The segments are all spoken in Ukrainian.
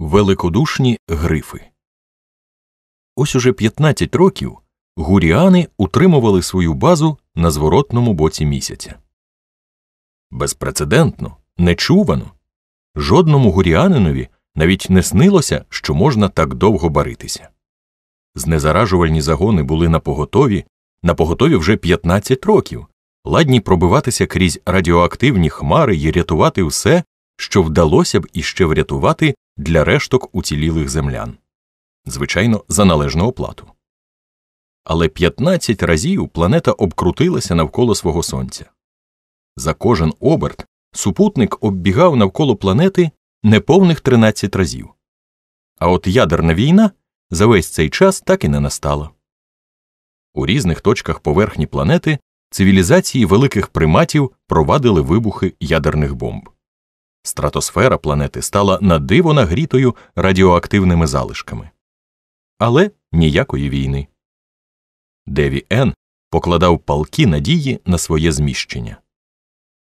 Великодушні грифи. Ось уже 15 років гуріани утримували свою базу на зворотному боці місяця. Безпрецедентно, нечувано. Жодному гуріанинові навіть не снилося, що можна так довго баритися. Знезаражувальні загони були на поготові, на поготові вже 15 років, ладні пробиватися крізь радіоактивні хмари і рятувати все, що вдалося б іще врятувати для решток уцілілих землян, звичайно, за належну оплату. Але 15 разів планета обкрутилася навколо свого сонця. За кожен оберт супутник оббігав навколо планети неповних 13 разів. А от ядерна війна за весь цей час так і не настала. У різних точках поверхні планети цивілізації великих приматів провадили вибухи ядерних бомб стратосфера планети стала надиво нагрітою радіоактивними залишками. Але ніякої війни. Деві Ен покладав палки надії на своє зміщення.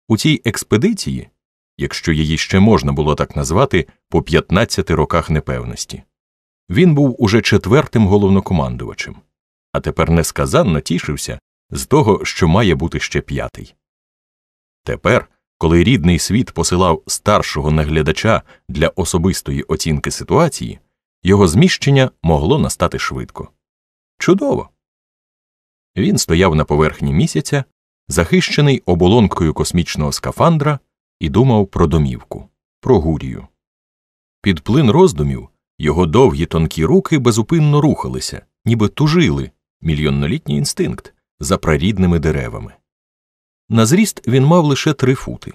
У цій експедиції, якщо її ще можна було так назвати, по 15 роках непевності, він був уже четвертим головнокомандувачем, а тепер несказанно тішився з того, що має бути ще п'ятий. Тепер коли рідний світ посилав старшого наглядача для особистої оцінки ситуації, його зміщення могло настати швидко. Чудово! Він стояв на поверхні місяця, захищений оболонкою космічного скафандра, і думав про домівку, про гурію. Під плин роздумів його довгі тонкі руки безупинно рухалися, ніби тужили мільйоннолітній інстинкт за прарідними деревами. На зріст він мав лише три фути.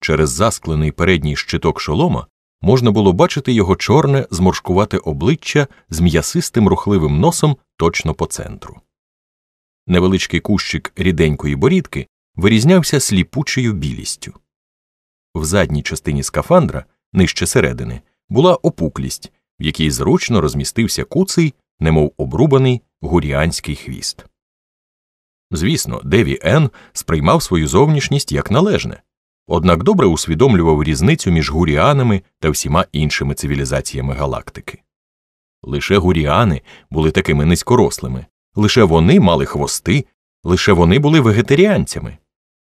Через засклений передній щиток шолома можна було бачити його чорне, зморшкувате обличчя з м'ясистим рухливим носом точно по центру. Невеличкий кущик ріденької борідки вирізнявся сліпучою білістю. В задній частині скафандра, нижче середини, була опуклість, в якій зручно розмістився куций, немов обрубаний гуріанський хвіст. Звісно, Деві Ен сприймав свою зовнішність як належне, однак добре усвідомлював різницю між гуріанами та всіма іншими цивілізаціями галактики. Лише гуріани були такими низькорослими, лише вони мали хвости, лише вони були вегетаріанцями.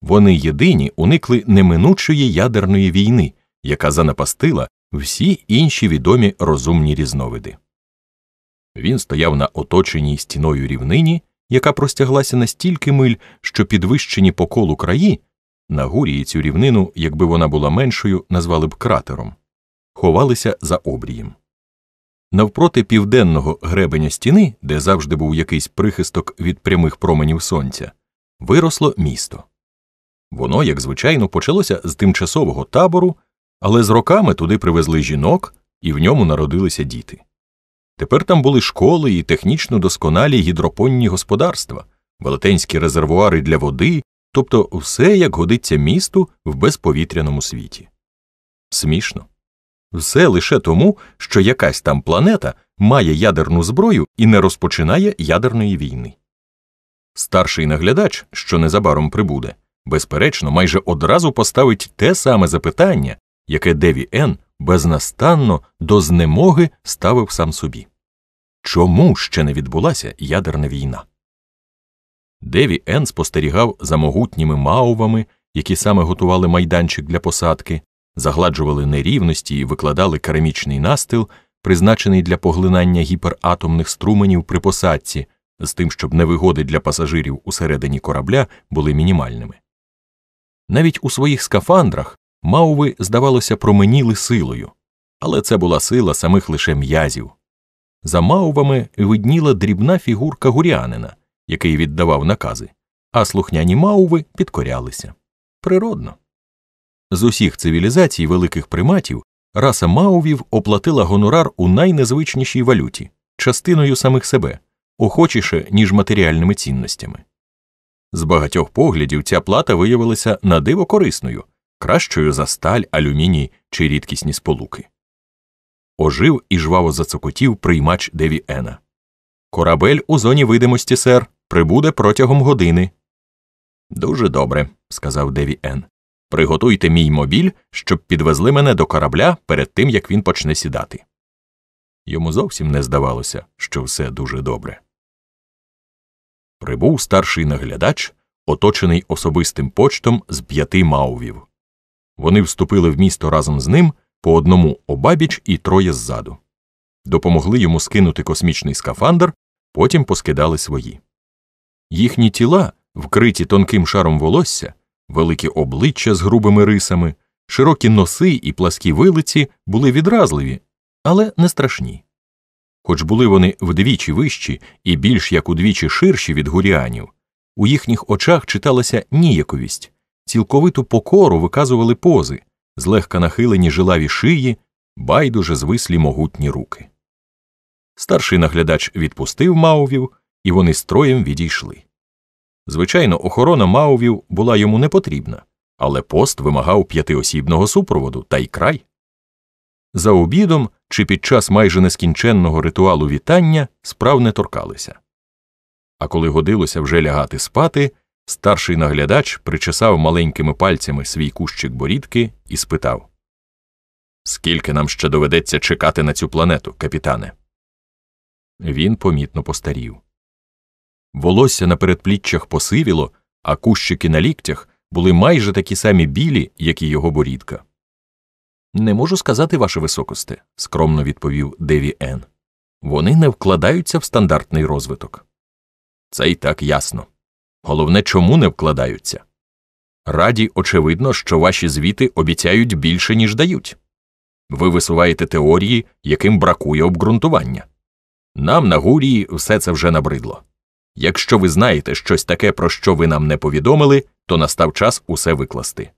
Вони єдині уникли неминучої ядерної війни, яка занапастила всі інші відомі розумні різновиди. Він стояв на оточеній стіною рівнині яка простяглася настільки миль, що підвищені по колу краї, на гурії цю рівнину, якби вона була меншою, назвали б кратером, ховалися за обрієм. Навпроти південного гребеня стіни, де завжди був якийсь прихисток від прямих променів сонця, виросло місто. Воно, як звичайно, почалося з тимчасового табору, але з роками туди привезли жінок і в ньому народилися діти. Тепер там були школи і технічно досконалі гідропонні господарства, велетенські резервуари для води, тобто все як годиться місту в безповітряному світі. Смішно. Все лише тому, що якась там планета має ядерну зброю і не розпочинає ядерної війни. Старший наглядач, що незабаром прибуде, безперечно, майже одразу поставить те саме запитання, яке Деві Ен безнастанно до знемоги ставив сам собі. Чому ще не відбулася ядерна війна? Деві Ен спостерігав за могутніми маувами, які саме готували майданчик для посадки, загладжували нерівності і викладали керамічний настил, призначений для поглинання гіператомних струменів при посадці, з тим, щоб невигоди для пасажирів усередині корабля були мінімальними. Навіть у своїх скафандрах Мауви, здавалося, променіли силою, але це була сила самих лише м'язів. За маувами видніла дрібна фігурка гурянина, який віддавав накази, а слухняні мауви підкорялися. Природно. З усіх цивілізацій великих приматів раса маувів оплатила гонорар у найнезвичнішій валюті, частиною самих себе, охочіше, ніж матеріальними цінностями. З багатьох поглядів ця плата виявилася надиво корисною, кращою за сталь, алюміній чи рідкісні сполуки. Ожив і жваво зацокотів приймач Деві Ена. Корабель у зоні видимості, сер, прибуде протягом години. Дуже добре, сказав Деві Ен. Приготуйте мій мобіль, щоб підвезли мене до корабля перед тим як він почне сідати. Йому зовсім не здавалося, що все дуже добре. Прибув старший наглядач, оточений особистим почтом з п'яти маувів. Вони вступили в місто разом з ним по одному обабіч і троє ззаду, допомогли йому скинути космічний скафандр, потім поскидали свої. Їхні тіла, вкриті тонким шаром волосся, великі обличчя з грубими рисами, широкі носи і пласкі вилиці були відразливі, але не страшні. Хоч були вони вдвічі вищі і більш як удвічі ширші від гуріанів, у їхніх очах читалася ніяковість цілковиту покору виказували пози, злегка нахилені жилаві шиї, байдуже звислі могутні руки. Старший наглядач відпустив маувів, і вони з троєм відійшли. Звичайно, охорона маувів була йому не потрібна, але пост вимагав п'ятиосібного супроводу та й край. За обідом чи під час майже нескінченного ритуалу вітання справ не торкалися. А коли годилося вже лягати спати, Старший наглядач причесав маленькими пальцями свій кущик борідки і спитав: Скільки нам ще доведеться чекати на цю планету, капітане? Він помітно постарів. Волосся на передпліччях посивіло, а кущики на ліктях були майже такі самі білі, як і його борідка. Не можу сказати, ваше високосте, скромно відповів Деві Ен. Вони не вкладаються в стандартний розвиток. Це й так ясно. Головне, чому не вкладаються. Раді очевидно, що ваші звіти обіцяють більше, ніж дають. Ви висуваєте теорії, яким бракує обґрунтування. Нам на гурії все це вже набридло. Якщо ви знаєте щось таке, про що ви нам не повідомили, то настав час усе викласти.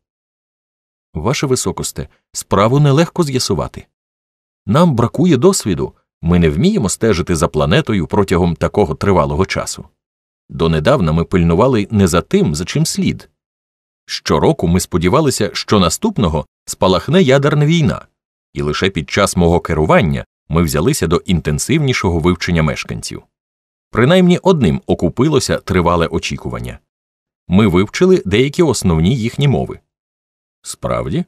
Ваше високосте, справу нелегко з'ясувати. Нам бракує досвіду, ми не вміємо стежити за планетою протягом такого тривалого часу. Донедавна ми пильнували не за тим, за чим слід. Щороку ми сподівалися, що наступного спалахне ядерна війна, і лише під час мого керування ми взялися до інтенсивнішого вивчення мешканців. Принаймні одним окупилося тривале очікування ми вивчили деякі основні їхні мови. Справді,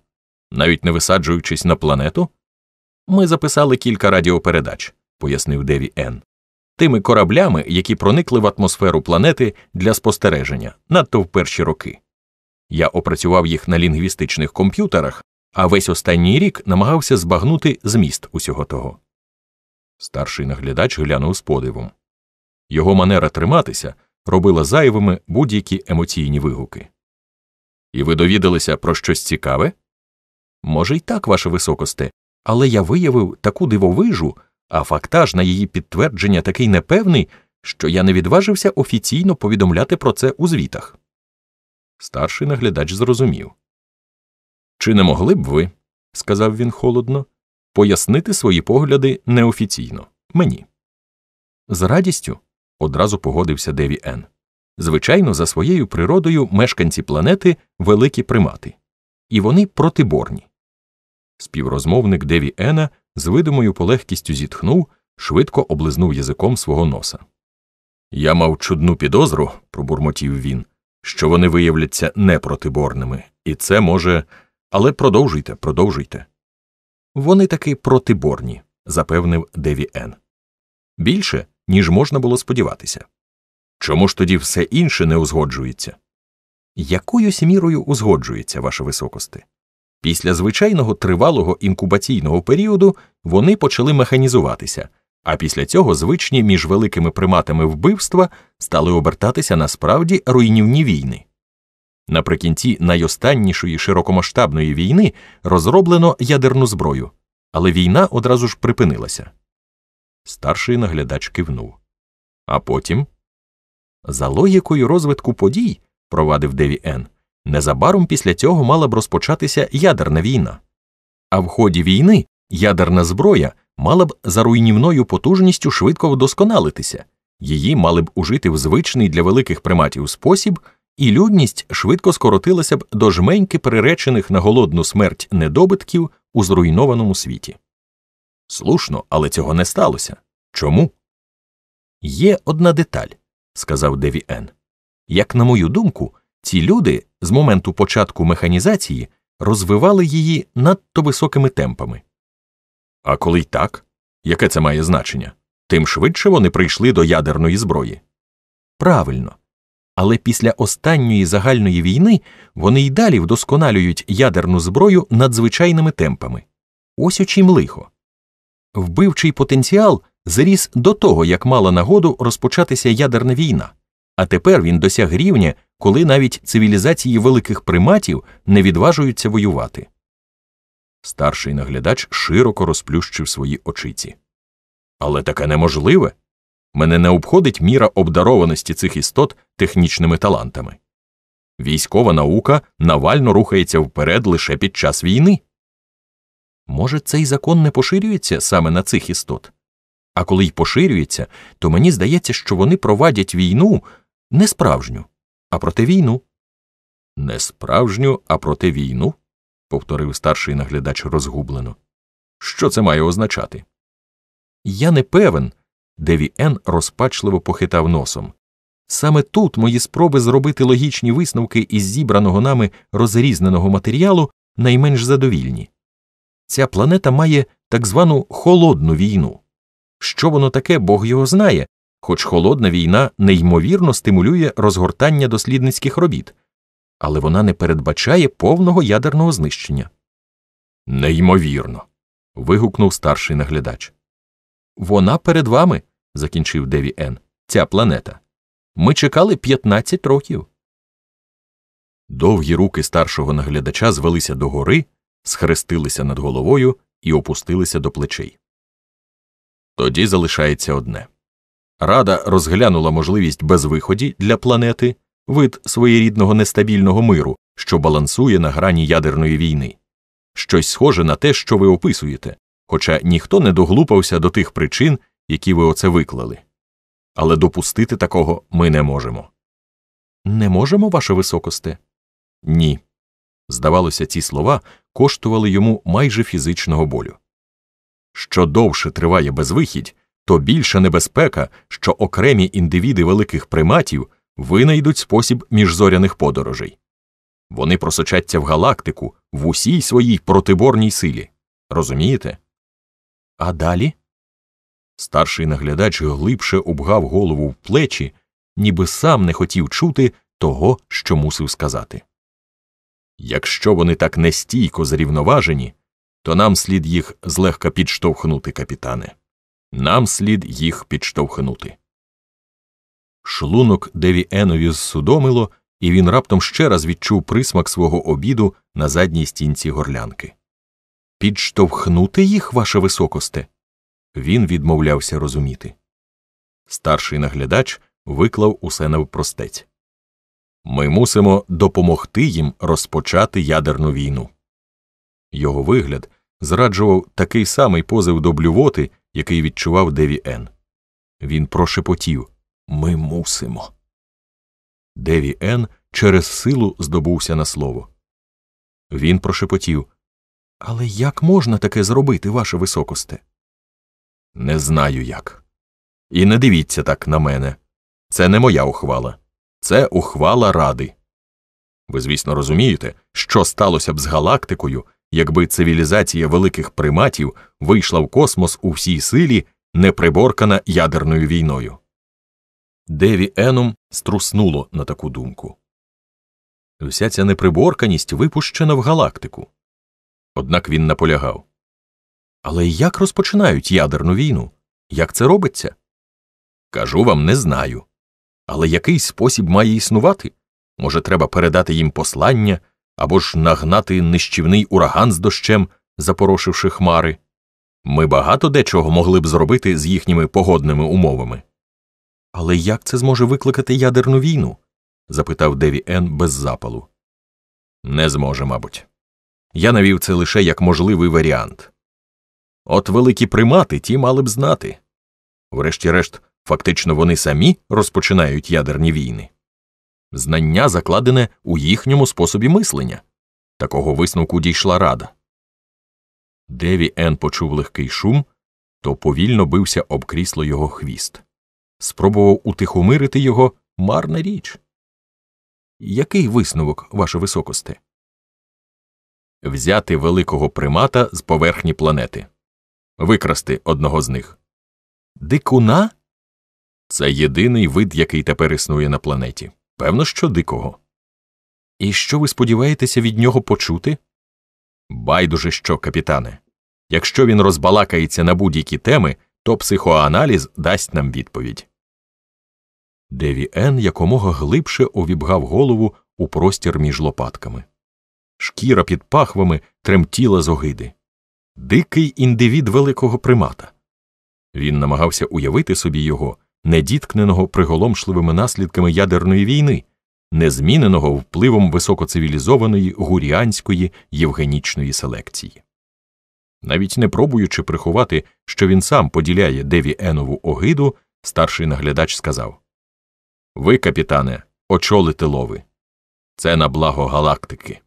навіть не висаджуючись на планету, ми записали кілька радіопередач, пояснив Деві Ен тими кораблями, які проникли в атмосферу планети для спостереження надто в перші роки. Я опрацював їх на лінгвістичних комп'ютерах, а весь останній рік намагався збагнути зміст усього того. Старший наглядач глянув з подивом його манера триматися робила зайвими будь-які емоційні вигуки. І ви довідалися про щось цікаве? Може, і так, ваше високосте, але я виявив таку дивовижу, а фактаж на її підтвердження такий непевний, що я не відважився офіційно повідомляти про це у звітах. Старший наглядач зрозумів. Чи не могли б ви, сказав він холодно, пояснити свої погляди неофіційно мені? З радістю одразу погодився Деві Ен. Звичайно, за своєю природою мешканці планети великі примати, і вони протиборні. Співрозмовник Деві Ена з видимою полегкістю зітхнув, швидко облизнув язиком свого носа. Я мав чудну підозру, пробурмотів він, що вони виявляться непротиборними, і це може. Але продовжуйте, продовжуйте. Вони таки протиборні, запевнив Деві Ен. Більше, ніж можна було сподіватися. Чому ж тоді все інше не узгоджується? Якоюсь мірою узгоджується, ваша високости. Після звичайного тривалого інкубаційного періоду вони почали механізуватися, а після цього звичні між великими приматами вбивства стали обертатися насправді руйнівні війни. Наприкінці найостаннішої широкомасштабної війни розроблено ядерну зброю, але війна одразу ж припинилася. Старший наглядач кивнув. А потім, за логікою розвитку подій, провадив Деві Н. Незабаром після цього мала б розпочатися ядерна війна, а в ході війни ядерна зброя мала б за руйнівною потужністю швидко вдосконалитися, її мали б ужити в звичний для великих приматів спосіб, і людність швидко скоротилася б до жменьки приречених на голодну смерть недобитків у зруйнованому світі. Слушно, але цього не сталося. Чому? Є одна деталь, сказав Девіен Як на мою думку, ці люди з моменту початку механізації розвивали її надто високими темпами. А коли й так, яке це має значення, тим швидше вони прийшли до ядерної зброї. Правильно. Але після останньої загальної війни вони й далі вдосконалюють ядерну зброю надзвичайними темпами. Ось у чим лихо. Вбивчий потенціал зріс до того, як мала нагоду розпочатися ядерна війна, а тепер він досяг рівня, коли навіть цивілізації великих приматів не відважуються воювати. Старший наглядач широко розплющив свої очиці. Але таке неможливе. Мене не обходить міра обдарованості цих істот технічними талантами. Військова наука навально рухається вперед лише під час війни. Може, цей закон не поширюється саме на цих істот? А коли й поширюється, то мені здається, що вони провадять війну не справжню а проти війну. Не справжню, а проти війну, повторив старший наглядач розгублено. Що це має означати? Я не певен. Деві Ен розпачливо похитав носом. Саме тут мої спроби зробити логічні висновки із зібраного нами розрізненого матеріалу найменш задовільні. Ця планета має так звану холодну війну. Що воно таке, Бог його знає, хоч холодна війна неймовірно стимулює розгортання дослідницьких робіт, але вона не передбачає повного ядерного знищення. Неймовірно. вигукнув старший наглядач. Вона перед вами, закінчив Деві Ен, ця планета. Ми чекали 15 років. Довгі руки старшого наглядача звелися догори, схрестилися над головою і опустилися до плечей. Тоді залишається одне. Рада розглянула можливість безвиході для планети, вид своєрідного нестабільного миру, що балансує на грані ядерної війни, щось схоже на те, що ви описуєте, хоча ніхто не доглупався до тих причин, які ви оце виклали. Але допустити такого ми не можемо. Не можемо, ваше високосте? Ні. Здавалося, ці слова коштували йому майже фізичного болю. Що довше триває безвихідь то більша небезпека, що окремі індивіди великих приматів винайдуть спосіб міжзоряних подорожей. Вони просочаться в галактику в усій своїй протиборній силі. Розумієте? А далі? Старший наглядач глибше обгав голову в плечі, ніби сам не хотів чути того, що мусив сказати. Якщо вони так нестійко зрівноважені, то нам слід їх злегка підштовхнути, капітане. Нам слід їх підштовхнути. Шлунок Деві Енові зсудомило, і він раптом ще раз відчув присмак свого обіду на задній стінці горлянки. Підштовхнути їх, ваше високосте. Він відмовлявся розуміти. Старший наглядач виклав усе навпростець ми мусимо допомогти їм розпочати ядерну війну. Його вигляд зраджував такий самий позив до блювоти, який відчував Деві Ен. Він прошепотів Ми мусимо. Деві Ен через силу здобувся на слово. Він прошепотів Але як можна таке зробити, ваше високосте? Не знаю як. І не дивіться так на мене. Це не моя ухвала, це ухвала ради. Ви, звісно, розумієте, що сталося б з галактикою, якби цивілізація великих приматів вийшла в космос у всій силі, не приборкана ядерною війною. Деві Енум струснуло на таку думку. Вся ця неприборканість випущена в галактику. Однак він наполягав. Але як розпочинають ядерну війну? Як це робиться? Кажу вам, не знаю. Але який спосіб має існувати? Може, треба передати їм послання, або ж нагнати нищівний ураган з дощем, запорошивши хмари. Ми багато дечого могли б зробити з їхніми погодними умовами. Але як це зможе викликати ядерну війну? запитав Деві Ен без запалу. Не зможе, мабуть. Я навів це лише як можливий варіант. От великі примати ті мали б знати. Врешті-решт, фактично, вони самі розпочинають ядерні війни знання закладене у їхньому способі мислення. Такого висновку дійшла рада. Деві Ен почув легкий шум, то повільно бився об крісло його хвіст. Спробував утихомирити його марна річ. Який висновок, ваше високосте? Взяти великого примата з поверхні планети, викрасти одного з них. Дикуна? Це єдиний вид, який тепер існує на планеті. Певно, що дикого. І що ви сподіваєтеся від нього почути? Байдуже що, капітане. Якщо він розбалакається на будь-які теми, то психоаналіз дасть нам відповідь. Деві Ен якомога глибше увібгав голову у простір між лопатками. Шкіра під пахвами тремтіла з огиди. Дикий індивід великого примата. Він намагався уявити собі його, недіткненого приголомшливими наслідками ядерної війни, незміненого впливом високоцивілізованої гуріанської євгенічної селекції. Навіть не пробуючи приховати, що він сам поділяє Деві Енову огиду, старший наглядач сказав Ви, капітане, очолите лови. Це на благо галактики.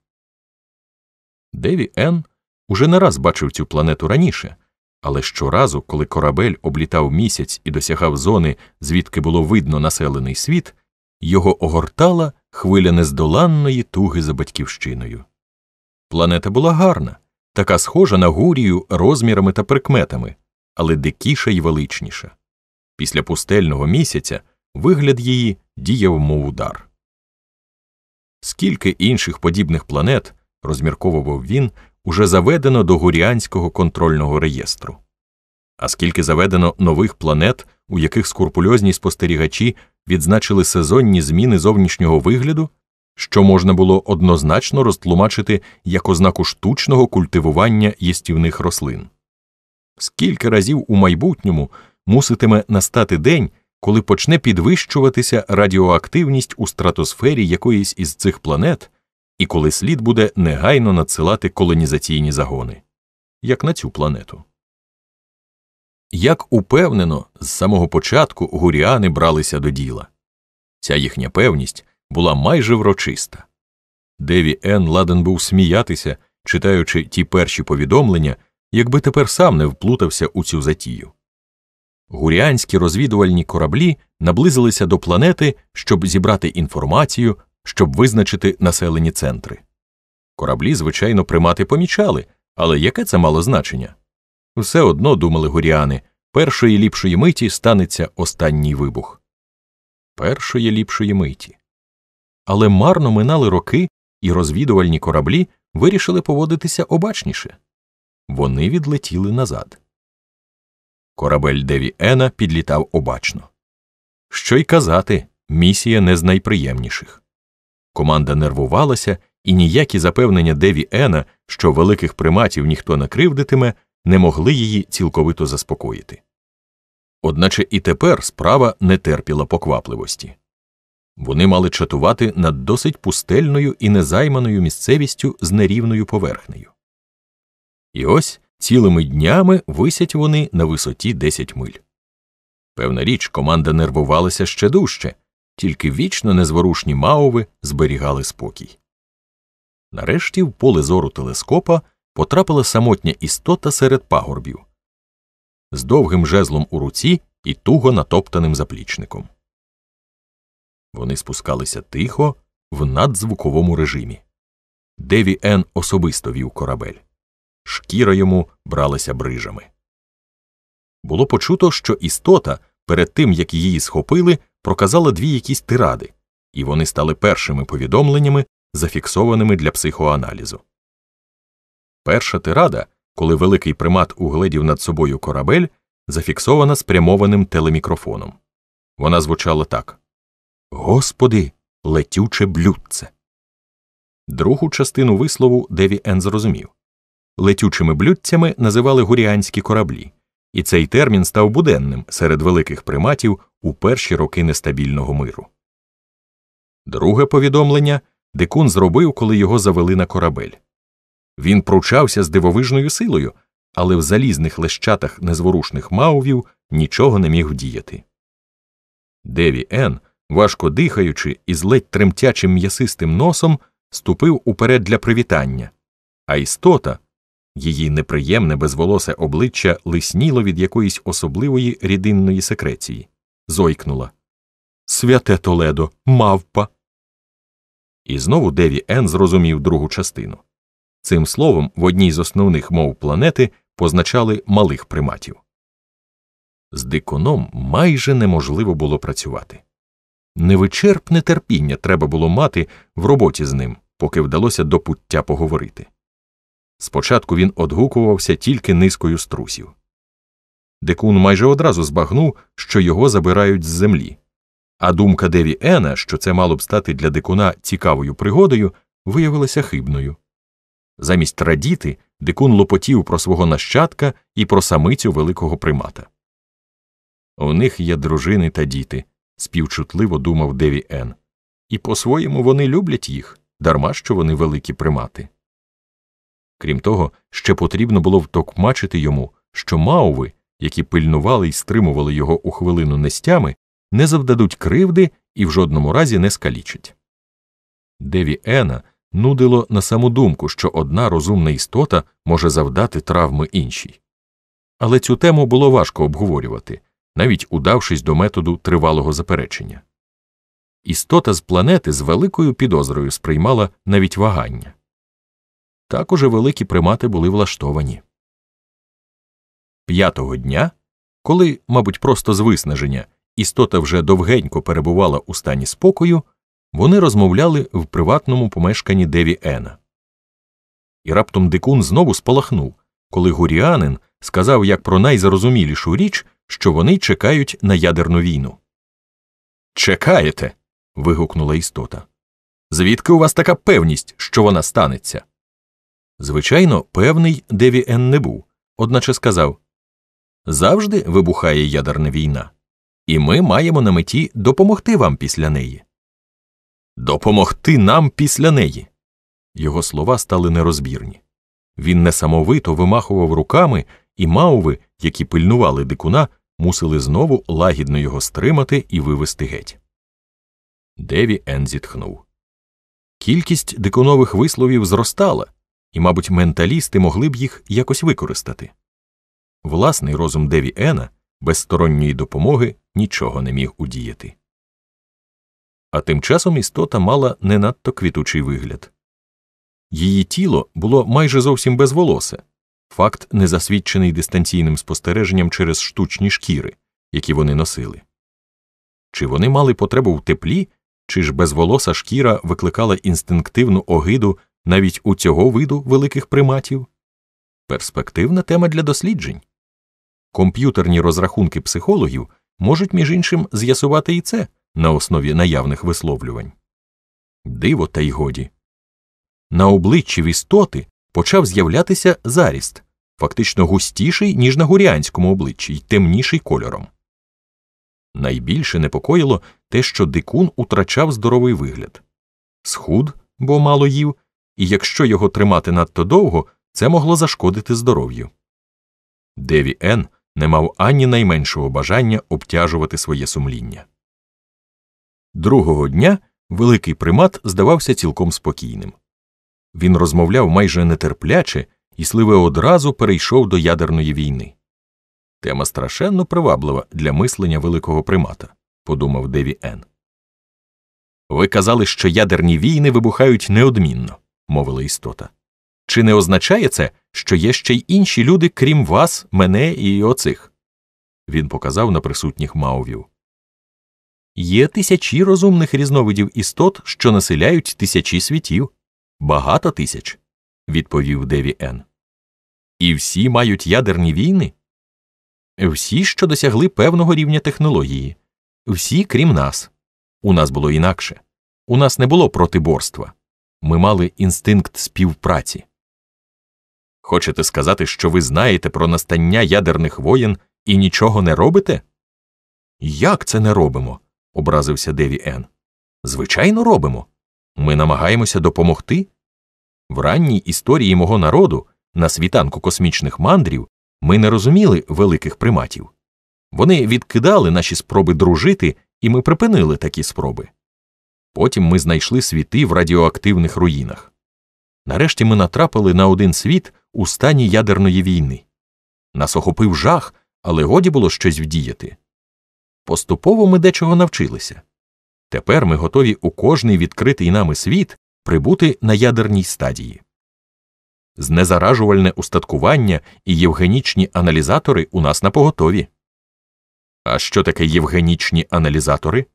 Деві Ен уже не раз бачив цю планету раніше. Але щоразу, коли корабель облітав місяць і досягав зони, звідки було видно населений світ, його огортала хвиля нездоланної туги за батьківщиною. Планета була гарна, така схожа на гурію розмірами та прикметами, але дикіша й величніша. Після пустельного місяця вигляд її діяв, мов удар. Скільки інших подібних планет, розмірковував він, уже заведено до Гуріанського контрольного реєстру. А скільки заведено нових планет, у яких скурпульозні спостерігачі відзначили сезонні зміни зовнішнього вигляду, що можна було однозначно розтлумачити як ознаку штучного культивування їстівних рослин. Скільки разів у майбутньому муситиме настати день, коли почне підвищуватися радіоактивність у стратосфері якоїсь із цих планет і коли слід буде негайно надсилати колонізаційні загони, як на цю планету. Як упевнено, з самого початку гуріани бралися до діла. Ця їхня певність була майже врочиста. Деві Ен ладен був сміятися, читаючи ті перші повідомлення, якби тепер сам не вплутався у цю затію. Гуріанські розвідувальні кораблі наблизилися до планети, щоб зібрати інформацію щоб визначити населені центри. Кораблі, звичайно, примати помічали, але яке це мало значення? Все одно думали гуріани, першої ліпшої миті станеться останній вибух. Першої ліпшої миті. Але марно минали роки, і розвідувальні кораблі вирішили поводитися обачніше вони відлетіли назад. Корабель Деві Ена підлітав обачно. Що й казати, місія не з найприємніших. Команда нервувалася, і ніякі запевнення Деві Ена, що великих приматів ніхто не кривдитиме, не могли її цілковито заспокоїти. Одначе і тепер справа не терпіла поквапливості. Вони мали чатувати над досить пустельною і незайманою місцевістю з нерівною поверхнею. І ось цілими днями висять вони на висоті 10 миль. Певна річ, команда нервувалася ще дужче, тільки вічно незворушні мауви зберігали спокій. Нарешті в поле зору телескопа потрапила самотня істота серед пагорбів з довгим жезлом у руці і туго натоптаним заплічником. Вони спускалися тихо в надзвуковому режимі. Деві Ен особисто вів корабель. Шкіра йому бралася брижами. Було почуто, що істота, перед тим як її схопили, проказала дві якісь тиради, і вони стали першими повідомленнями, зафіксованими для психоаналізу. Перша тирада, коли великий примат угледів над собою корабель, зафіксована спрямованим телемікрофоном. Вона звучала так Господи, летюче блюдце. Другу частину вислову Деві Ен зрозумів летючими блюдцями називали гуріанські кораблі і цей термін став буденним серед великих приматів у перші роки нестабільного миру. Друге повідомлення дикун зробив, коли його завели на корабель. Він пручався з дивовижною силою, але в залізних лещатах незворушних маувів нічого не міг вдіяти. Деві Ен, важко дихаючи і з ледь тремтячим м'ясистим носом, ступив уперед для привітання, а істота, Її неприємне безволосе обличчя лисніло від якоїсь особливої рідинної секреції. Зойкнула Святе Толедо, мавпа. І знову Деві Ен зрозумів другу частину. Цим словом в одній з основних мов планети позначали малих приматів. З диконом майже неможливо було працювати. Невичерпне терпіння треба було мати в роботі з ним, поки вдалося до пуття поговорити. Спочатку він одгукувався тільки низкою струсів. Дикун майже одразу збагнув, що його забирають з землі. А думка Деві Ена, що це мало б стати для дикуна цікавою пригодою, виявилася хибною. Замість радіти дикун лопотів про свого нащадка і про самицю великого примата. У них є дружини та діти, співчутливо думав Деві Ен. І по своєму вони люблять їх, дарма що вони великі примати. Крім того, ще потрібно було втокмачити йому, що мауви, які пильнували і стримували його у хвилину нестями, не завдадуть кривди і в жодному разі не скалічать. Деві Ена нудило на саму думку, що одна розумна істота може завдати травми іншій. Але цю тему було важко обговорювати, навіть удавшись до методу тривалого заперечення. Істота з планети з великою підозрою сприймала навіть вагання. Так уже великі примати були влаштовані. П'ятого дня, коли, мабуть, просто з виснаження істота вже довгенько перебувала у стані спокою, вони розмовляли в приватному помешканні Деві Ена. І раптом дикун знову спалахнув, коли гуріанин сказав як про найзрозумілішу річ, що вони чекають на ядерну війну. Чекаєте. вигукнула істота. Звідки у вас така певність, що вона станеться? Звичайно, певний Деві Ен не був, одначе сказав завжди вибухає ядерна війна, і ми маємо на меті допомогти вам після неї. Допомогти нам після неї. Його слова стали нерозбірні. Він несамовито вимахував руками, і мауви, які пильнували дикуна, мусили знову лагідно його стримати і вивести геть. Деві Ен зітхнув. Кількість дикунових висловів зростала і, мабуть, менталісти могли б їх якось використати. Власний розум Деві Ена без сторонньої допомоги нічого не міг удіяти. А тим часом істота мала не надто квітучий вигляд. Її тіло було майже зовсім безволосе факт не засвідчений дистанційним спостереженням через штучні шкіри, які вони носили. Чи вони мали потребу в теплі, чи ж безволоса шкіра викликала інстинктивну огиду навіть у цього виду великих приматів перспективна тема для досліджень. Комп'ютерні розрахунки психологів можуть, між іншим, з'ясувати і це на основі наявних висловлювань. Диво, та й годі. На обличчі істоти почав з'являтися заріст, фактично густіший, ніж на гуріанському обличчі, й темніший кольором. Найбільше непокоїло те, що дикун утрачав здоровий вигляд. Схуд, бо мало їв, і якщо його тримати надто довго, це могло зашкодити здоров'ю. Деві Ен не мав ані найменшого бажання обтяжувати своє сумління. Другого дня великий примат здавався цілком спокійним. Він розмовляв майже нетерпляче, і сливе одразу перейшов до ядерної війни. Тема страшенно приваблива для мислення великого примата, подумав Деві Ен. Ви казали, що ядерні війни вибухають неодмінно мовила істота. Чи не означає це, що є ще й інші люди, крім вас, мене і оцих? Він показав на присутніх маувів: Є тисячі розумних різновидів істот, що населяють тисячі світів, багато тисяч, відповів Деві Ен. І всі мають ядерні війни? Всі, що досягли певного рівня технології, всі, крім нас. У нас було інакше. У нас не було протиборства ми мали інстинкт співпраці. Хочете сказати, що ви знаєте про настання ядерних воєн і нічого не робите? Як це не робимо? образився Деві Ен. Звичайно, робимо. Ми намагаємося допомогти. В ранній історії мого народу, на світанку космічних мандрів, ми не розуміли великих приматів. Вони відкидали наші спроби дружити, і ми припинили такі спроби. Потім ми знайшли світи в радіоактивних руїнах. Нарешті ми натрапили на один світ у стані ядерної війни. Нас охопив жах, але годі було щось вдіяти. Поступово ми дечого навчилися. Тепер ми готові у кожний відкритий нами світ прибути на ядерній стадії. Знезаражувальне устаткування і євгенічні аналізатори у нас на поготові. А що таке євгенічні аналізатори?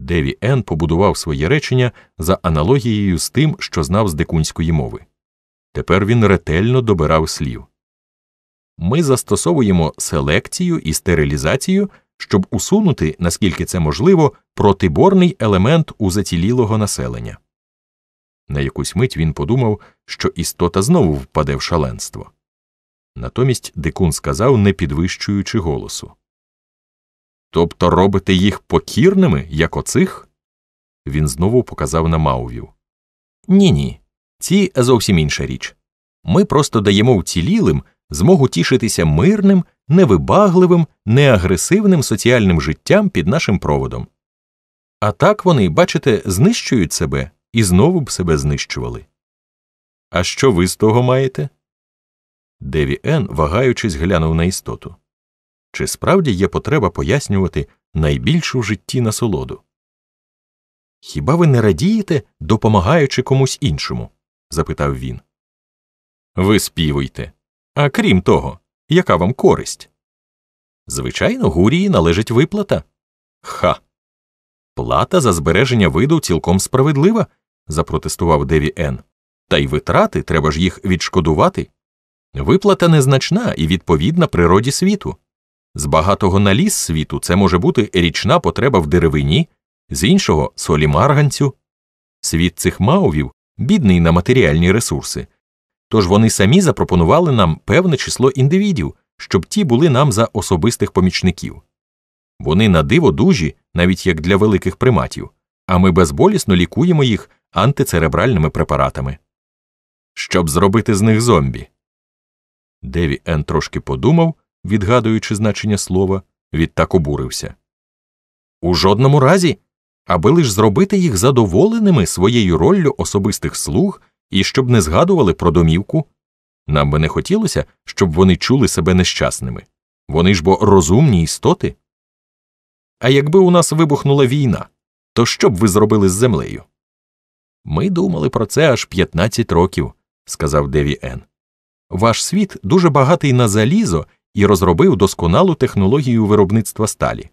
Деві Ен побудував своє речення за аналогією з тим, що знав з дикунської мови. Тепер він ретельно добирав слів. Ми застосовуємо селекцію і стерилізацію, щоб усунути, наскільки це можливо, протиборний елемент у зацілілого населення. На якусь мить він подумав, що істота знову впаде в шаленство. Натомість дикун сказав, не підвищуючи голосу. Тобто робите їх покірними, як оцих? Він знову показав на маувів. Ні ні. Ці зовсім інша річ. Ми просто даємо вцілілим змогу тішитися мирним, невибагливим, неагресивним соціальним життям під нашим проводом. А так вони, бачите, знищують себе і знову б себе знищували. А що ви з того маєте? Деві Ен, вагаючись, глянув на істоту чи справді є потреба пояснювати найбільшу в житті насолоду? Хіба ви не радієте, допомагаючи комусь іншому? запитав він. Ви співуйте. А крім того, яка вам користь? Звичайно, гурії належить виплата. Ха. Плата за збереження виду цілком справедлива, запротестував Деві Ен. Та й витрати треба ж їх відшкодувати. Виплата незначна і відповідна природі світу. З багатого на ліс світу це може бути річна потреба в деревині, з іншого солі марганцю. Світ цих маувів бідний на матеріальні ресурси. Тож вони самі запропонували нам певне число індивідів, щоб ті були нам за особистих помічників. Вони на диво дужі, навіть як для великих приматів, а ми безболісно лікуємо їх антицеребральними препаратами. Щоб зробити з них зомбі. Деві Ен трошки подумав, відгадуючи значення слова, відтак обурився. У жодному разі, аби лиш зробити їх задоволеними своєю роллю особистих слуг і щоб не згадували про домівку. Нам би не хотілося, щоб вони чули себе нещасними. Вони ж бо розумні істоти. А якби у нас вибухнула війна, то що б ви зробили з землею? Ми думали про це аж 15 років, сказав Деві Ен. Ваш світ дуже багатий на залізо і розробив досконалу технологію виробництва сталі.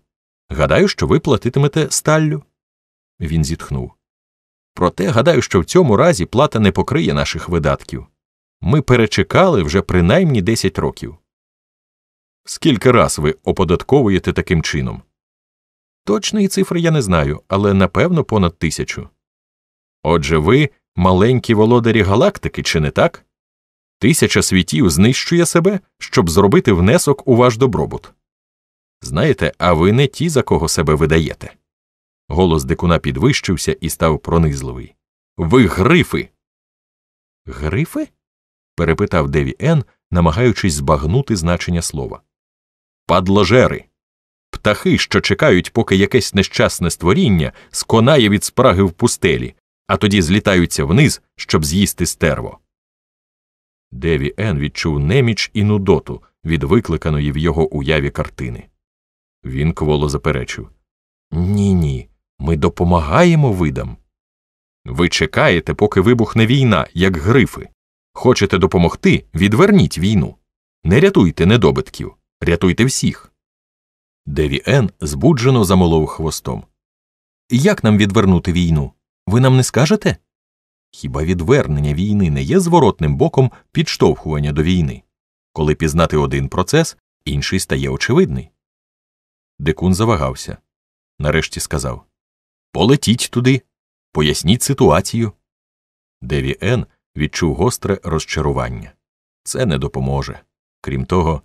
Гадаю, що ви платитимете сталлю. Він зітхнув. Проте гадаю, що в цьому разі плата не покриє наших видатків. Ми перечекали вже принаймні 10 років. Скільки раз ви оподатковуєте таким чином? Точної цифри я не знаю, але напевно понад тисячу. Отже, ви маленькі володарі галактики, чи не так? Тисяча світів знищує себе, щоб зробити внесок у ваш добробут. Знаєте, а ви не ті, за кого себе видаєте. Голос дикуна підвищився і став пронизливий. Ви грифи. Грифи? перепитав Деві Ен, намагаючись збагнути значення слова. Падложери. Птахи, що чекають, поки якесь нещасне створіння сконає від спраги в пустелі, а тоді злітаються вниз, щоб з'їсти стерво. Деві Ен відчув неміч і нудоту від викликаної в його уяві картини. Він кволо заперечив Ні, ні, ми допомагаємо видам. Ви чекаєте, поки вибухне війна, як грифи. Хочете допомогти, відверніть війну. Не рятуйте недобитків, рятуйте всіх. Деві Ен збуджено замолов хвостом. Як нам відвернути війну? Ви нам не скажете? Хіба відвернення війни не є зворотним боком підштовхування до війни? Коли пізнати один процес, інший стає очевидний. Дикун завагався. Нарешті сказав Полетіть туди, поясніть ситуацію. Деві Ен відчув гостре розчарування. Це не допоможе. Крім того,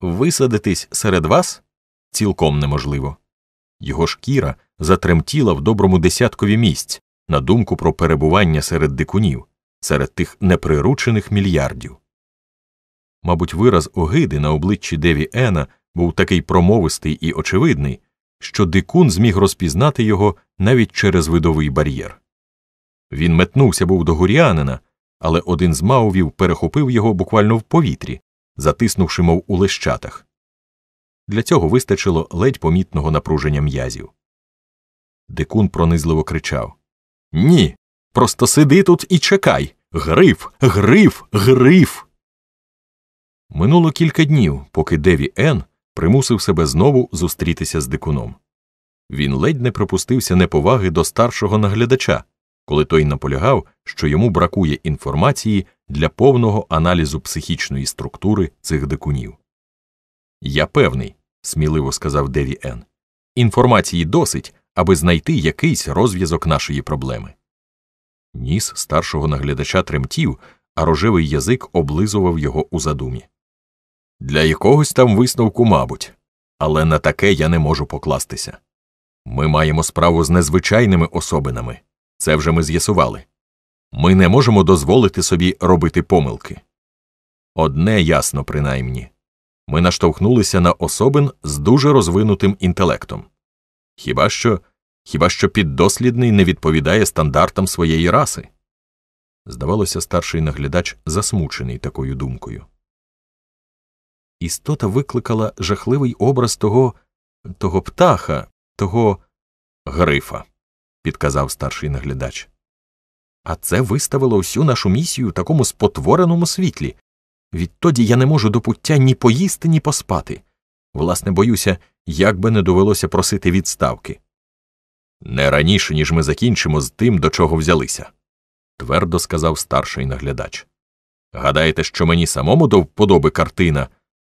висадитись серед вас цілком неможливо. Його шкіра затремтіла в доброму десяткові місць на думку про перебування серед дикунів, серед тих неприручених мільярдів. Мабуть, вираз огиди на обличчі Деві Ена був такий промовистий і очевидний, що дикун зміг розпізнати його навіть через видовий бар'єр. Він метнувся був до гуріанина, але один з маувів перехопив його буквально в повітрі, затиснувши, мов у лещатах. Для цього вистачило ледь помітного напруження м'язів. Дикун пронизливо кричав ні. Просто сиди тут і чекай. Гриф, гриф, гриф. Минуло кілька днів, поки Деві Ен примусив себе знову зустрітися з дикуном. Він ледь не пропустився неповаги до старшого наглядача, коли той наполягав, що йому бракує інформації для повного аналізу психічної структури цих дикунів. Я певний, сміливо сказав Деві Ен. Інформації досить, аби знайти якийсь розв'язок нашої проблеми. Ніс старшого наглядача тремтів, а рожевий язик облизував його у задумі. Для якогось там висновку, мабуть, але на таке я не можу покластися. Ми маємо справу з незвичайними особинами це вже ми з'ясували. Ми не можемо дозволити собі робити помилки. Одне ясно, принаймні ми наштовхнулися на особин з дуже розвинутим інтелектом. Хіба що Хіба що піддослідний не відповідає стандартам своєї раси? Здавалося, старший наглядач засмучений такою думкою. Істота викликала жахливий образ того того птаха, того грифа, підказав старший наглядач. А це виставило усю нашу місію в такому спотвореному світлі. Відтоді я не можу до пуття ні поїсти, ні поспати. Власне, боюся, як би не довелося просити відставки. Не раніше, ніж ми закінчимо з тим, до чого взялися, твердо сказав старший наглядач. Гадаєте, що мені самому до вподоби картина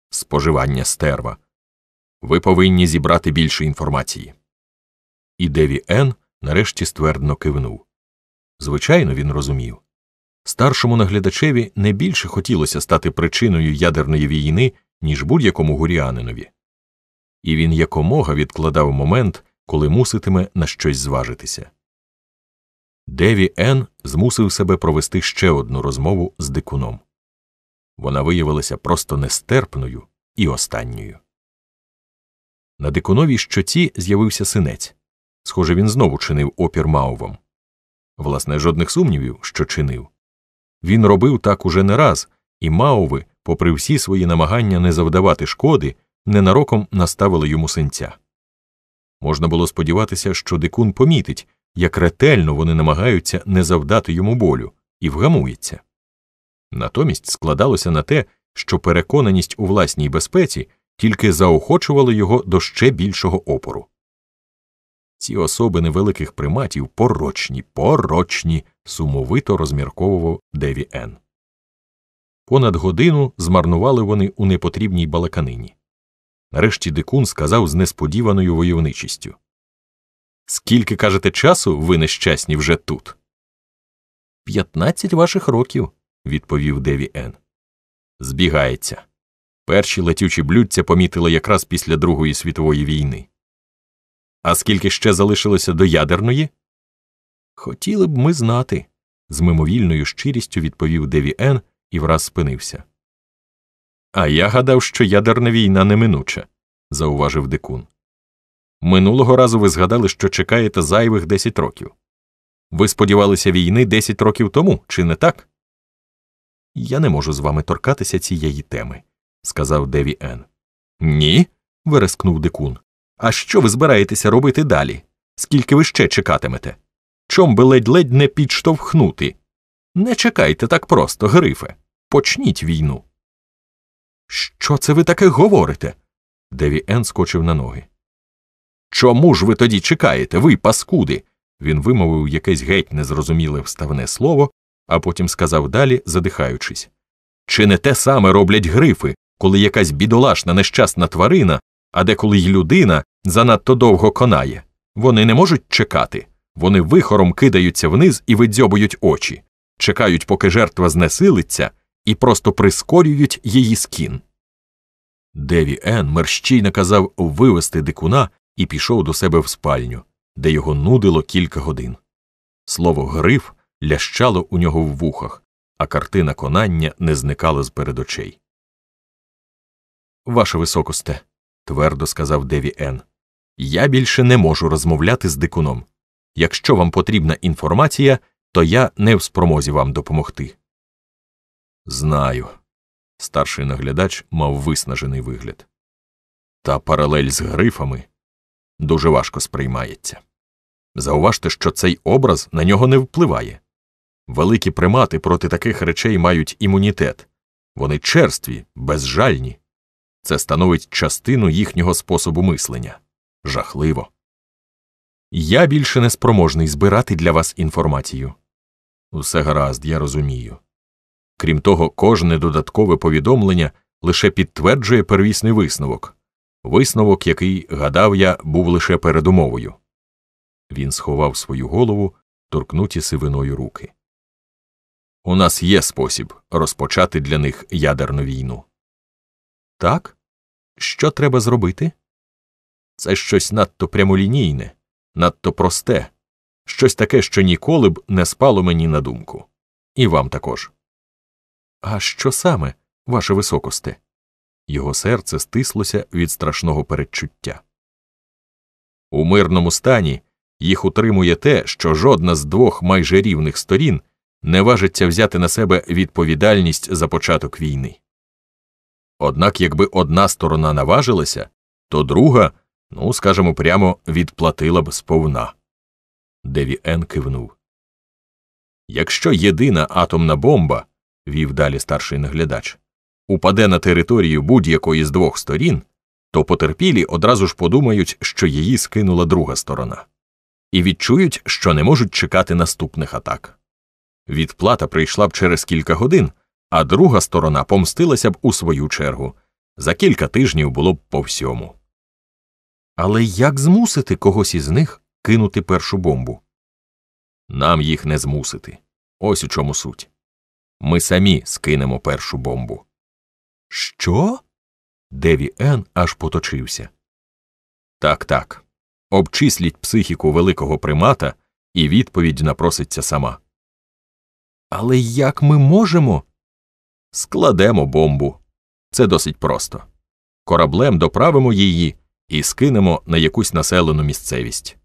споживання стерва? Ви повинні зібрати більше інформації. І Деві Ен нарешті ствердно кивнув. Звичайно, він розумів. Старшому наглядачеві не більше хотілося стати причиною ядерної війни, ніж будь-якому гуріанинові, і він якомога відкладав момент, коли муситиме на щось зважитися. Деві Ен змусив себе провести ще одну розмову з дикуном. Вона виявилася просто нестерпною і останньою. На дикуновій щоті з'явився синець. Схоже, він знову чинив опір маувам. Власне, жодних сумнівів, що чинив. Він робив так уже не раз, і мауви, попри всі свої намагання не завдавати шкоди, ненароком наставили йому синця. Можна було сподіватися, що дикун помітить, як ретельно вони намагаються не завдати йому болю і вгамується. Натомість складалося на те, що переконаність у власній безпеці тільки заохочувала його до ще більшого опору. Ці особи невеликих приматів порочні, порочні, сумовито розмірковував Деві Ен. Понад годину змарнували вони у непотрібній балаканині. Нарешті дикун сказав з несподіваною войовничістю. Скільки кажете часу, ви нещасні вже тут? П'ятнадцять ваших років, відповів Деві Ен. Збігається. Перші летючі блюдця помітили якраз після Другої світової війни. А скільки ще залишилося до ядерної? Хотіли б ми знати, з мимовільною щирістю відповів Деві Ен і враз спинився. А я гадав, що ядерна війна неминуча, зауважив дикун. Минулого разу ви згадали, що чекаєте зайвих 10 років. Ви сподівалися війни 10 років тому, чи не так? Я не можу з вами торкатися цієї теми, сказав Деві Ен. Ні. вирискнув дикун. А що ви збираєтеся робити далі? Скільки ви ще чекатимете? Чом би ледь-ледь не підштовхнути? Не чекайте так просто, грифе. Почніть війну. Що це ви таке говорите? Деві Ен скочив на ноги. Чому ж ви тоді чекаєте, ви, паскуди? Він вимовив якесь геть незрозуміле вставне слово, а потім сказав далі, задихаючись. Чи не те саме роблять грифи, коли якась бідолашна нещасна тварина, а деколи й людина занадто довго конає? Вони не можуть чекати, вони вихором кидаються вниз і видзьобують очі, чекають, поки жертва знесилиться, і просто прискорюють її скін. Деві Ен мерщій наказав вивести дикуна і пішов до себе в спальню, де його нудило кілька годин. Слово гриф лящало у нього в вухах, а картина конання не зникала з перед очей. Ваше високосте, твердо сказав Деві Ен, я більше не можу розмовляти з дикуном. Якщо вам потрібна інформація, то я не в спромозі вам допомогти. Знаю. Старший наглядач мав виснажений вигляд. Та паралель з грифами дуже важко сприймається. Зауважте, що цей образ на нього не впливає. Великі примати проти таких речей мають імунітет, вони черстві, безжальні. Це становить частину їхнього способу мислення. Жахливо. Я більше не спроможний збирати для вас інформацію. Усе гаразд, я розумію. Крім того, кожне додаткове повідомлення лише підтверджує первісний висновок, висновок, який, гадав я, був лише передумовою. Він сховав свою голову, торкнуті сивиною руки. У нас є спосіб розпочати для них ядерну війну. Так? Що треба зробити? Це щось надто прямолінійне, надто просте, щось таке, що ніколи б не спало мені на думку. І вам також. А що саме, ваше високосте? Його серце стислося від страшного передчуття. У мирному стані їх утримує те, що жодна з двох майже рівних сторін не важиться взяти на себе відповідальність за початок війни. Однак, якби одна сторона наважилася, то друга, ну скажімо прямо, відплатила б сповна. Деві Ен кивнув. Якщо єдина атомна бомба вів далі старший наглядач, упаде на територію будь-якої з двох сторін, то потерпілі одразу ж подумають, що її скинула друга сторона, і відчують, що не можуть чекати наступних атак. Відплата прийшла б через кілька годин, а друга сторона помстилася б у свою чергу. За кілька тижнів було б по всьому. Але як змусити когось із них кинути першу бомбу? Нам їх не змусити. Ось у чому суть. Ми самі скинемо першу бомбу. Що? Деві Ен аж поточився. Так, так. Обчисліть психіку великого примата, і відповідь напроситься сама. Але як ми можемо? Складемо бомбу. Це досить просто. Кораблем доправимо її і скинемо на якусь населену місцевість.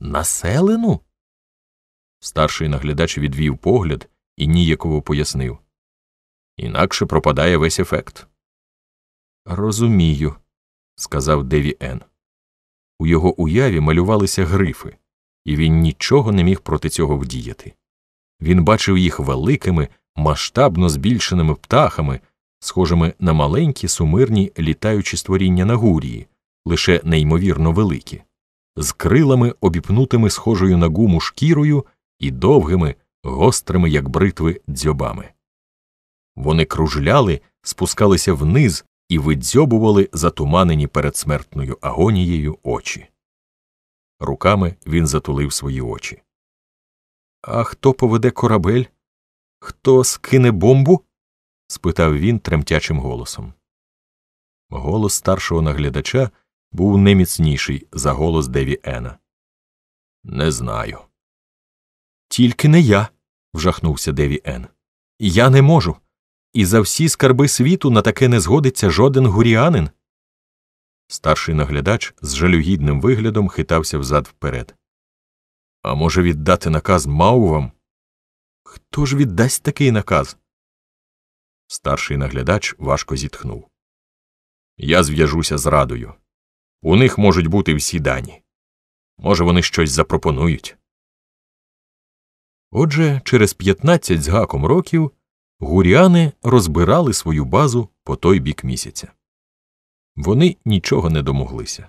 Населену? Старший наглядач відвів погляд і ніяково пояснив. Інакше пропадає весь ефект. Розумію, сказав Деві Ен. У його уяві малювалися грифи, і він нічого не міг проти цього вдіяти. Він бачив їх великими, масштабно збільшеними птахами, схожими на маленькі сумирні літаючі створіння на гурії, лише неймовірно великі, з крилами, обіпнутими схожою на гуму шкірою і довгими, гострими, як бритви, дзьобами. Вони кружляли, спускалися вниз і видзьобували затуманені передсмертною агонією очі. Руками він затулив свої очі. А хто поведе корабель? Хто скине бомбу? спитав він тремтячим голосом. Голос старшого наглядача був неміцніший за голос Деві Ена. Не знаю. Тільки не я вжахнувся Деві Ен. Я не можу. І за всі скарби світу на таке не згодиться жоден гуріанин. Старший наглядач з жалюгідним виглядом хитався взад вперед. А може, віддати наказ маувам? Хто ж віддасть такий наказ? Старший наглядач важко зітхнув. Я зв'яжуся з радою. У них можуть бути всі дані. Може, вони щось запропонують. Отже, через 15 з гаком років гуріани розбирали свою базу по той бік місяця. Вони нічого не домоглися.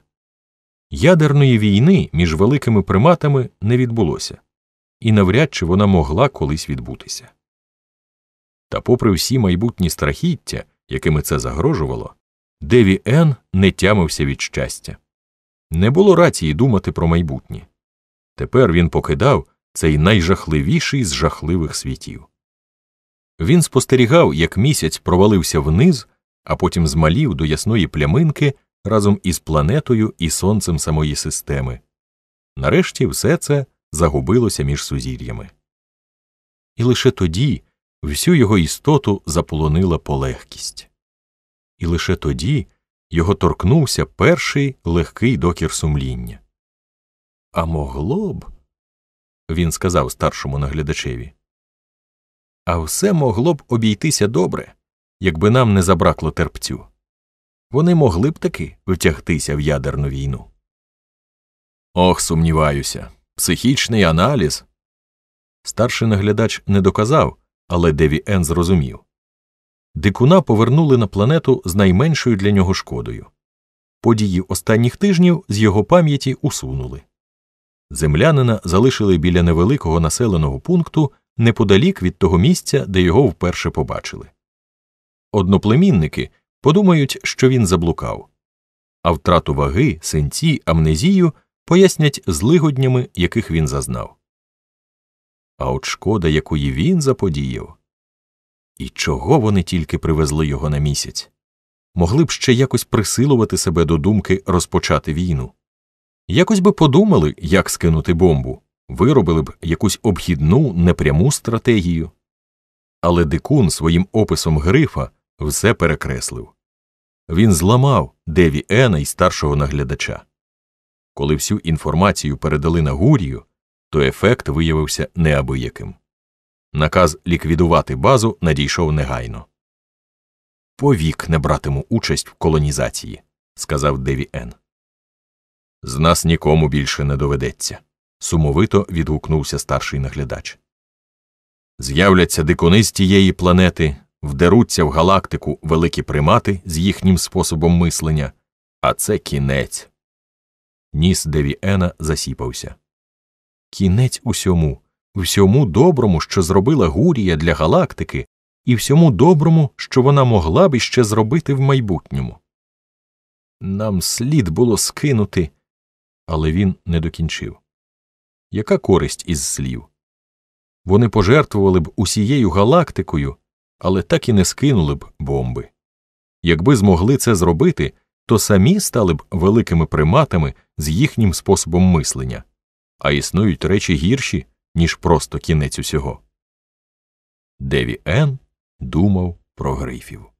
Ядерної війни між великими приматами не відбулося, і навряд чи вона могла колись відбутися. Та, попри всі майбутні страхіття, якими це загрожувало, Деві Ен не тямився від щастя. Не було рації думати про майбутнє. Тепер він покидав цей найжахливіший з жахливих світів. Він спостерігав, як місяць провалився вниз, а потім змалів до ясної пляминки разом із планетою і сонцем самої системи. Нарешті все це загубилося між сузір'ями. І лише тоді всю його істоту заполонила полегкість, і лише тоді його торкнувся перший легкий докір сумління. А могло б він сказав старшому наглядачеві. А все могло б обійтися добре, якби нам не забракло терпцю. Вони могли б таки втягтися в ядерну війну. Ох, сумніваюся. Психічний аналіз. Старший наглядач не доказав, але Деві Ен зрозумів дикуна повернули на планету з найменшою для нього шкодою. Події останніх тижнів з його пам'яті усунули. Землянина залишили біля невеликого населеного пункту неподалік від того місця, де його вперше побачили. Одноплемінники подумають, що він заблукав, а втрату ваги, синці, амнезію пояснять злигоднями, яких він зазнав. А от шкода, якої він заподіяв, і чого вони тільки привезли його на місяць, могли б ще якось присилувати себе до думки розпочати війну. Якось би подумали, як скинути бомбу, виробили б якусь обхідну непряму стратегію. Але дикун своїм описом грифа все перекреслив він зламав Деві Ена і старшого наглядача. Коли всю інформацію передали на Гурію, то ефект виявився неабияким. Наказ ліквідувати базу надійшов негайно. Повік не братиму участь в колонізації, сказав Деві Ен. З нас нікому більше не доведеться, сумовито відгукнувся старший наглядач. З'являться дикони з тієї планети, вдеруться в галактику великі примати з їхнім способом мислення, а це кінець. Ніс Девіена засіпався. Кінець усьому, всьому доброму, що зробила Гурія для галактики, і всьому доброму, що вона могла б іще зробити в майбутньому. Нам слід було скинути але він не докінчив. Яка користь із слів? Вони пожертвували б усією галактикою, але так і не скинули б бомби. Якби змогли це зробити, то самі стали б великими приматами з їхнім способом мислення, а існують речі гірші, ніж просто кінець усього. Деві Ен думав про грифів.